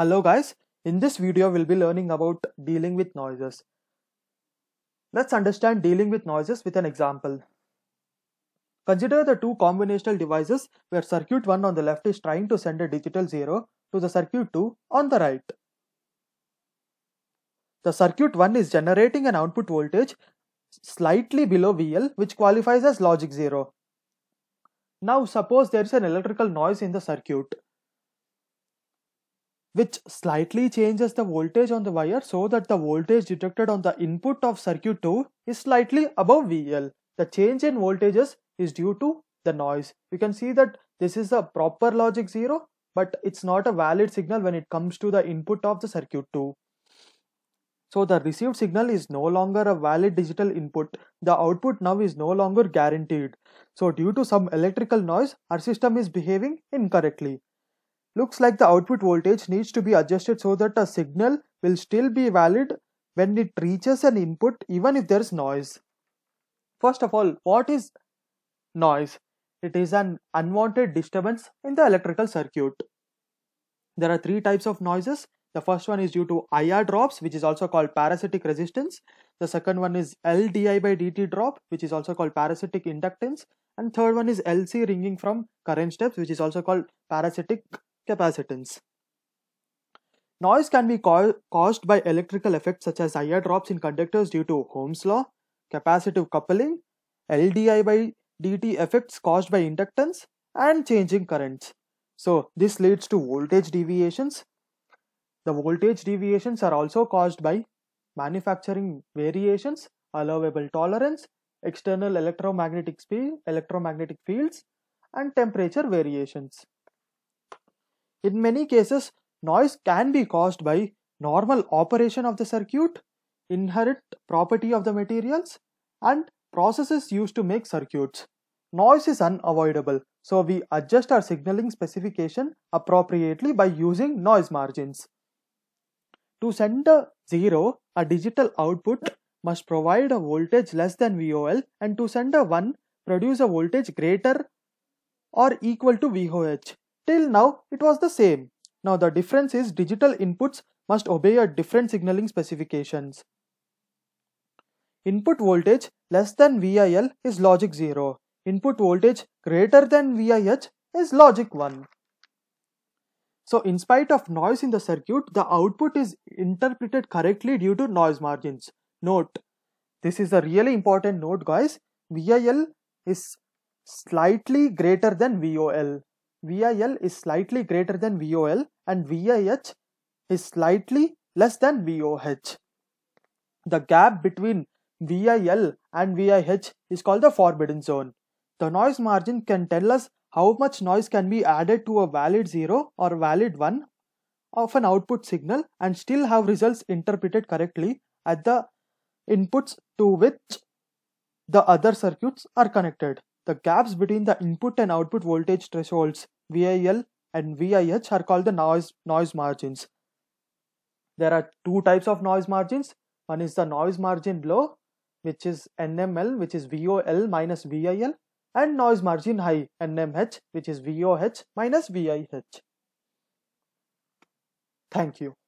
Hello guys, in this video we'll be learning about dealing with noises. Let's understand dealing with noises with an example. Consider the two combinational devices where circuit 1 on the left is trying to send a digital 0 to the circuit 2 on the right. The circuit 1 is generating an output voltage slightly below VL which qualifies as logic 0. Now suppose there is an electrical noise in the circuit which slightly changes the voltage on the wire so that the voltage detected on the input of circuit 2 is slightly above VL. The change in voltages is due to the noise. You can see that this is a proper logic 0 but it's not a valid signal when it comes to the input of the circuit 2. So the received signal is no longer a valid digital input. The output now is no longer guaranteed. So due to some electrical noise, our system is behaving incorrectly. Looks like the output voltage needs to be adjusted so that a signal will still be valid when it reaches an input even if there is noise. First of all, what is noise? It is an unwanted disturbance in the electrical circuit. There are three types of noises. The first one is due to IR drops, which is also called parasitic resistance. The second one is LDI by DT drop, which is also called parasitic inductance. And third one is LC ringing from current steps, which is also called parasitic capacitance. Noise can be caused by electrical effects such as IR drops in conductors due to Ohm's law, capacitive coupling, LDI by DT effects caused by inductance, and changing currents. So this leads to voltage deviations. The voltage deviations are also caused by manufacturing variations, allowable tolerance, external electromagnetic, electromagnetic fields, and temperature variations. In many cases, noise can be caused by normal operation of the circuit, inherent property of the materials, and processes used to make circuits. Noise is unavoidable, so we adjust our signaling specification appropriately by using noise margins. To send a 0, a digital output must provide a voltage less than VOL and to send a 1, produce a voltage greater or equal to VOH. Till now, it was the same. Now the difference is digital inputs must obey a different signaling specifications. Input voltage less than VIL is logic 0. Input voltage greater than VIH is logic 1. So in spite of noise in the circuit, the output is interpreted correctly due to noise margins. Note, this is a really important note guys, VIL is slightly greater than VOL. VIL is slightly greater than VOL and VIH is slightly less than VOH. The gap between VIL and VIH is called the forbidden zone. The noise margin can tell us how much noise can be added to a valid 0 or valid 1 of an output signal and still have results interpreted correctly at the inputs to which the other circuits are connected. The gaps between the input and output voltage thresholds VIL and VIH are called the noise, noise margins. There are two types of noise margins. One is the noise margin low, which is NML, which is VOL minus VIL, and noise margin high, NMH, which is VOH minus VIH. Thank you.